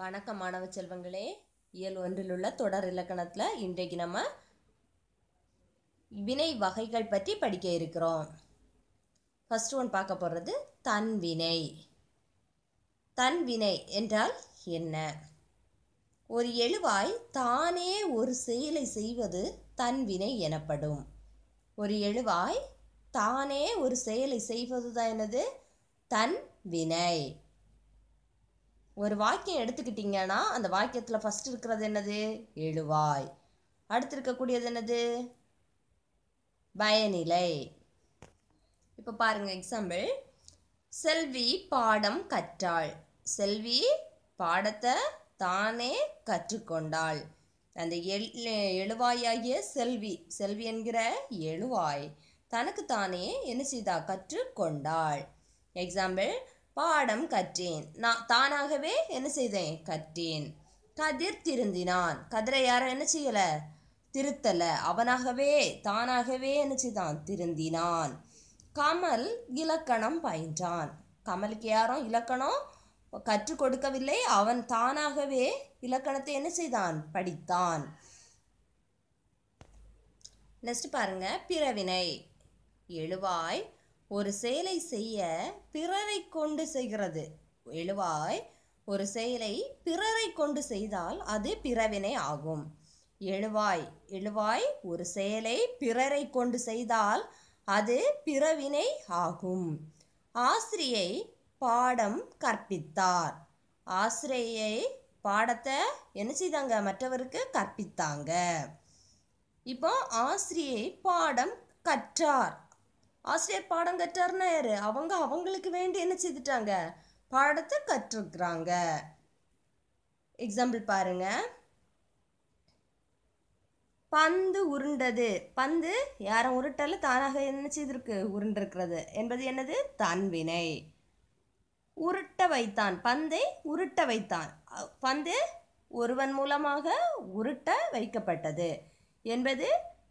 வணக்கம் மாணவ செல்வங்களே இயல் ஒன்றில் உள்ள தொடர் இலக்கணத்தில் இன்றைக்கு நம்ம வினை வகைகள் பற்றி படிக்க இருக்கிறோம் ஃபஸ்ட் ஒன் பார்க்க போகிறது தன்வினை தன்வினை என்றால் என்ன ஒரு எழுவாய் தானே ஒரு செயலை செய்வது தன்வினை எனப்படும் ஒரு எழுவாய் தானே ஒரு செயலை செய்வது தான் என்னது தன் வினை ஒரு வாக்கியம் எடுத்துக்கிட்டிங்கன்னா அந்த வாக்கியத்தில் ஃபஸ்ட் இருக்கிறது என்னது எழுவாய் அடுத்து இருக்கக்கூடியது என்னது பயநிலை இப்போ பாருங்கள் எக்ஸாம்பிள் செல்வி பாடம் கற்றாள் செல்வி பாடத்தை தானே கற்றுக்கொண்டாள் அந்த எல் எழுவாயாகிய செல்வி செல்வி என்கிற எழுவாய் தனக்கு தானே என்ன செய்தா கற்றுக்கொண்டாள் எக்ஸாம்பிள் பாடம் கற்றேன் நான் தானாகவே என்ன செய்தேன் கற்றேன் கதிர் திருந்தினான் கதிரை யாரும் என்ன செய்யலை திருத்தலை அவனாகவே தானாகவே என்ன செய்தான் திருந்தினான் கமல் இலக்கணம் பயின்றான் கமலுக்கு யாரும் இலக்கணம் கற்றுக் கொடுக்கவில்லை அவன் தானாகவே இலக்கணத்தை என்ன செய்தான் படித்தான் நெக்ஸ்ட் பாருங்க பிறவினை எழுவாய் ஒரு செயலை செய்ய பிறரை கொண்டு செய்கிறது எழுவாய் ஒரு செயலை பிறரை கொண்டு செய்தால் அது பிறவினை ஆகும் எழுவாய் எழுவாய் ஒரு செயலை பிறரை கொண்டு செய்தால் அது பிறவினை ஆகும் ஆசிரியை பாடம் கற்பித்தார் ஆசிரியை பாடத்தை என்ன செய்தாங்க மற்றவருக்கு கற்பித்தாங்க இப்போ ஆசிரியை பாடம் கற்றார் ஆசிரியர் பாடம் கற்றாருன்னா யார் அவங்க அவங்களுக்கு வேண்டி என்ன செய்துட்டாங்க பாடத்தை கற்றுக்கிறாங்க எக்ஸாம்பிள் பாருங்க பந்து உருண்டது பந்து யாரும் உருட்டல தானாக என்ன செய்திருக்கு உருண்டிருக்கிறது என்பது என்னது தன்வினை உருட்ட வைத்தான் பந்தை உருட்ட வைத்தான் பந்து ஒருவன் மூலமாக உருட்ட வைக்கப்பட்டது என்பது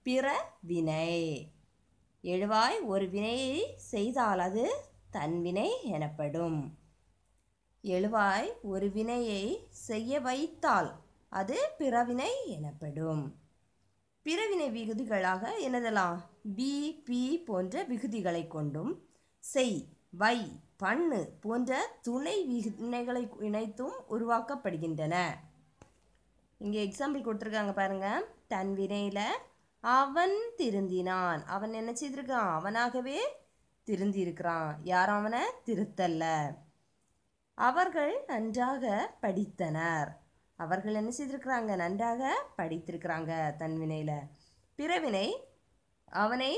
பிற வினை எழுவாய் ஒரு வினையை செய்தால் அது தன்வினை எனப்படும் எழுவாய் ஒரு வினையை செய்ய வைத்தால் அது பிறவினை எனப்படும் பிறவினை விகுதிகளாக என்னதெல்லாம் பி பி போன்ற விகுதிகளை கொண்டும் செய் வை பண்ணு போன்ற துணை வினைகளை இணைத்தும் உருவாக்கப்படுகின்றன இங்கே எக்ஸாம்பிள் கொடுத்துருக்காங்க பாருங்கள் தன் வினையில் அவன் திருந்தினான் அவன் என்ன செய்திருக்கான் அவனாகவே திருந்தியிருக்கிறான் யாரும் அவனை திருத்தல்ல அவர்கள் நன்றாக படித்தனர் அவர்கள் என்ன செய்திருக்கிறாங்க நன்றாக படித்திருக்கிறாங்க தன்வினையில் பிறவினை அவனை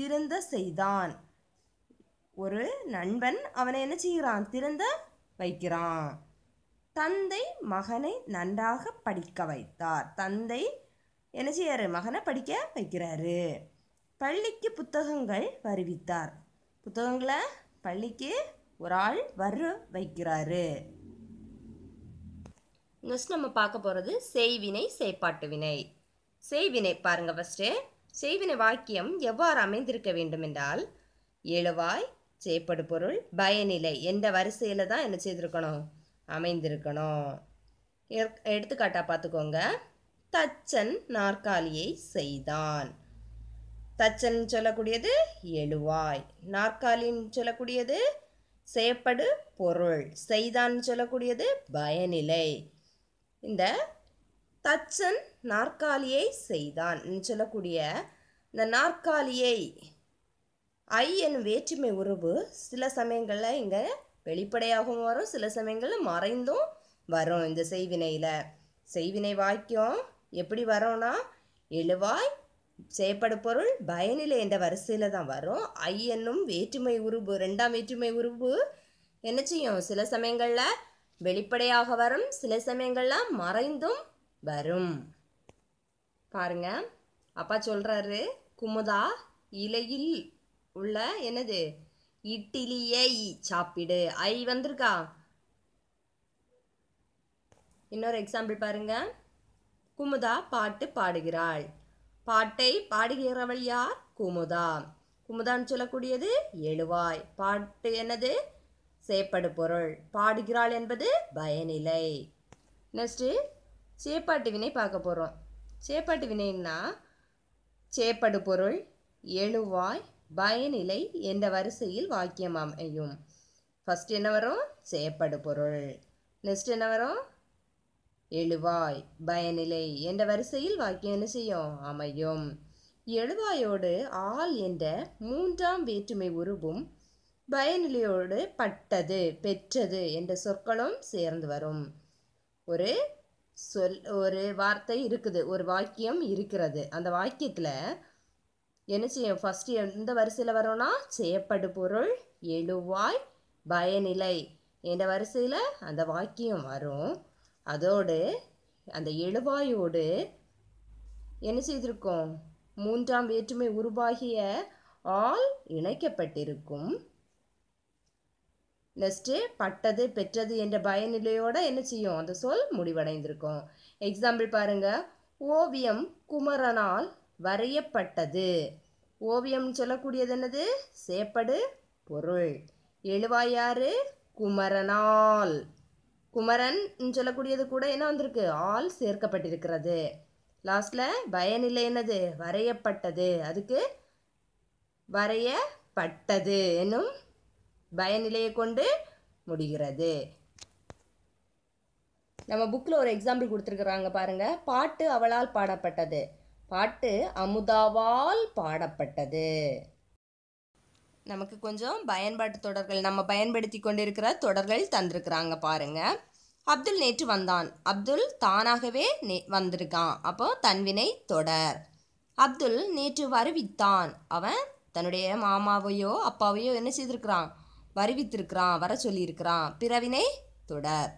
திருந்த செய்தான் ஒரு நண்பன் அவனை என்ன செய்கிறான் திருந்த வைக்கிறான் தந்தை மகனை நன்றாக படிக்க வைத்தார் தந்தை என்ன செய்யார் மகனை படிக்க வைக்கிறாரு பள்ளிக்கு புத்தகங்கள் வருவித்தார் புத்தகங்களை பள்ளிக்கு ஒரு ஆள் வர வைக்கிறாரு நெக்ஸ்ட் நம்ம பார்க்க போகிறது செய்வினை செய்ப்பாட்டு வினை செய்வினை பாருங்க ஃபஸ்ட்டு செய்வினை வாக்கியம் எவ்வாறு அமைந்திருக்க வேண்டும் என்றால் எழுவாய் செய்ப்படு பொருள் பயநிலை எந்த வரிசையில் தான் என்ன செய்திருக்கணும் அமைந்திருக்கணும் எடுத்துக்காட்டாக பார்த்துக்கோங்க தச்சன் நாற்காலியை செய்தான் தச்சன் சொல்லக்கூடியது எழுவாய் நாற்காலின்னு சொல்லக்கூடியது செய்யப்படு பொருள் செய்தான் சொல்லக்கூடியது பயனிலை இந்த தச்சன் நாற்காலியை செய்தான் சொல்லக்கூடிய இந்த நாற்காலியை ஐ என் வேற்றுமை உறவு சில சமயங்களில் இங்கே வெளிப்படையாகவும் வரும் சில சமயங்களில் மறைந்தும் வரும் இந்த செய்வினையில் செய்வினை வாக்கியம் எப்படி வரோன்னா எழுவாய் செயற்படு பொருள் பயனிலை என்ற வரிசையில் தான் வரும் ஐ என்னும் வேற்றுமை உருவு ரெண்டாம் வேற்றுமை உருவு என்ன செய்யும் சில சமயங்களில் வெளிப்படையாக வரும் சில சமயங்களில் மறைந்தும் வரும் பாருங்க அப்பா சொல்கிறாரு குமுதா இலையில் உள்ள என்னது இட்டிலியை சாப்பிடு ஐ வந்திருக்கா இன்னொரு எக்ஸாம்பிள் பாருங்கள் குமுதா பாட்டு பாடுகிறாள் பாட்டை பாடுகிறவள் யார் குமுதா குமுதான்னு சொல்லக்கூடியது எழுவாய் பாட்டு என்னது சேப்படு பொருள் பாடுகிறாள் என்பது பயனிலை நெக்ஸ்ட்டு சேப்பாட்டு வினை பார்க்க போகிறோம் சேப்பாட்டு வினைன்னா சேப்படு பொருள் எழுவாய் பயனிலை என்ற வரிசையில் வாக்கியம் அமையும் ஃபஸ்ட் என்ன வரும் சேப்படு பொருள் நெக்ஸ்ட் என்ன வரும் எழுவாய் பயனிலை என்ற வரிசையில் வாக்கியம் என்ன செய்யும் அமையும் எழுவாயோடு ஆள் என்ற மூன்றாம் வேற்றுமை உருவும் பயனிலையோடு பட்டது பெற்றது என்ற சொற்களும் சேர்ந்து வரும் ஒரு சொல் ஒரு வார்த்தை இருக்குது ஒரு வாக்கியம் இருக்கிறது அந்த வாக்கியத்தில் என்ன செய்யும் ஃபஸ்ட்டு எந்த வரிசையில் வரும்னா செய்யப்படு பொருள் எழுவாய் பயனிலை என்ற வரிசையில் அந்த வாக்கியம் வரும் அதோடு அந்த எழுவாயோடு என்ன செய்திருக்கோம் மூன்றாம் வேற்றுமை உருவாகிய ஆல் இணைக்கப்பட்டிருக்கும் நெக்ஸ்ட்டு பட்டது பெற்றது என்ற பயநிலையோட என்ன செய்யும் அந்த சொல் முடிவடைந்திருக்கும் எக்ஸாம்பிள் பாருங்க ஓவியம் குமரனால் வரையப்பட்டது ஓவியம்னு சொல்லக்கூடியது என்னது சேப்படு பொருள் எழுவாயாறு குமரனால் குமரன் சொல்லக்கூடியது கூட என்ன வந்திருக்கு ஆல் சேர்க்கப்பட்டிருக்கிறது லாஸ்டில் பயனில்லை என்னது வரையப்பட்டது அதுக்கு வரையப்பட்டது என்னும் பயனிலையை கொண்டு முடிகிறது நம்ம புக்கில் ஒரு எக்ஸாம்பிள் கொடுத்துருக்குறாங்க பாருங்கள் பாட்டு அவளால் பாடப்பட்டது பாட்டு அமுதாவால் பாடப்பட்டது நமக்கு கொஞ்சம் பயன்பாட்டு தொடர்கள் நம்ம பயன்படுத்தி கொண்டிருக்கிற தொடர்கள் தந்திருக்கிறாங்க பாருங்க அப்துல் நேற்று வந்தான் அப்துல் தானாகவே நே வந்திருக்கான் அப்போ தன்வினை தொடர் அப்துல் நேற்று வருவித்தான் அவன் தன்னுடைய மாமாவையோ அப்பாவையோ என்ன செய்திருக்கிறான் வருவித்திருக்கிறான் வர சொல்லியிருக்கிறான் பிறவினை தொடர்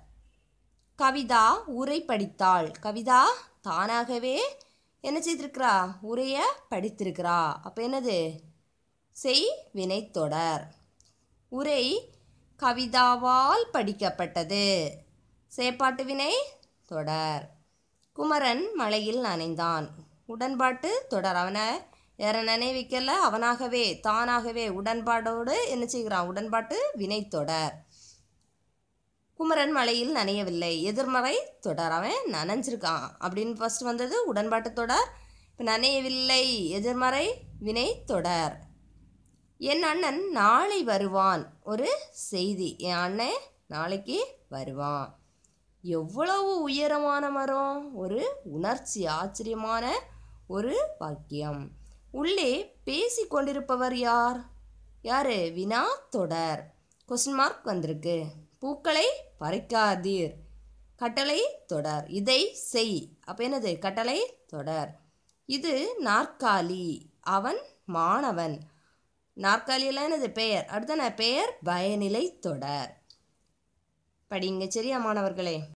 கவிதா உரை படித்தாள் கவிதா தானாகவே என்ன செய்திருக்கிறா உரையை படித்திருக்கிறா அப்போ என்னது செய் வினைத்தொடர் உரை கவிதாவால் படிக்கப்பட்டது சேப்பாட்டு வினை தொடர் குமரன் மலையில் நனைந்தான் உடன்பாட்டு தொடர் அவனை வேற நினைவிக்கல அவனாகவே தானாகவே உடன்பாடோடு என்ன செய்கிறான் உடன்பாட்டு வினை தொடர் குமரன் மலையில் நனையவில்லை எதிர்மறை தொடர் அவன் நனைஞ்சிருக்கான் அப்படின்னு ஃபர்ஸ்ட் வந்தது உடன்பாட்டு தொடர் இப்போ நனையவில்லை எதிர்மறை வினை தொடர் என் அண்ணன் நாளை வருவான் ஒரு செய்தி என் அண்ணன் நாளைக்கு வருவான் எவ்வளவு உயரமான மரம் ஒரு உணர்ச்சி ஆச்சரியமான ஒரு வாக்கியம் உள்ளே பேசி கொண்டிருப்பவர் யார் யார் வினா தொடர் கொஸ்டின் மார்க் வந்திருக்கு பூக்களை பறிக்காதீர் கட்டளை தொடர் இதை செய் அப்போ என்னது கட்டளை தொடர் இது நாற்காலி அவன் மாணவன் நாற்காலியெல்லாம் எனது பெயர் அடுத்த நான் பெயர் பயநிலை தொடர் படிங்க சரியா மாணவர்களே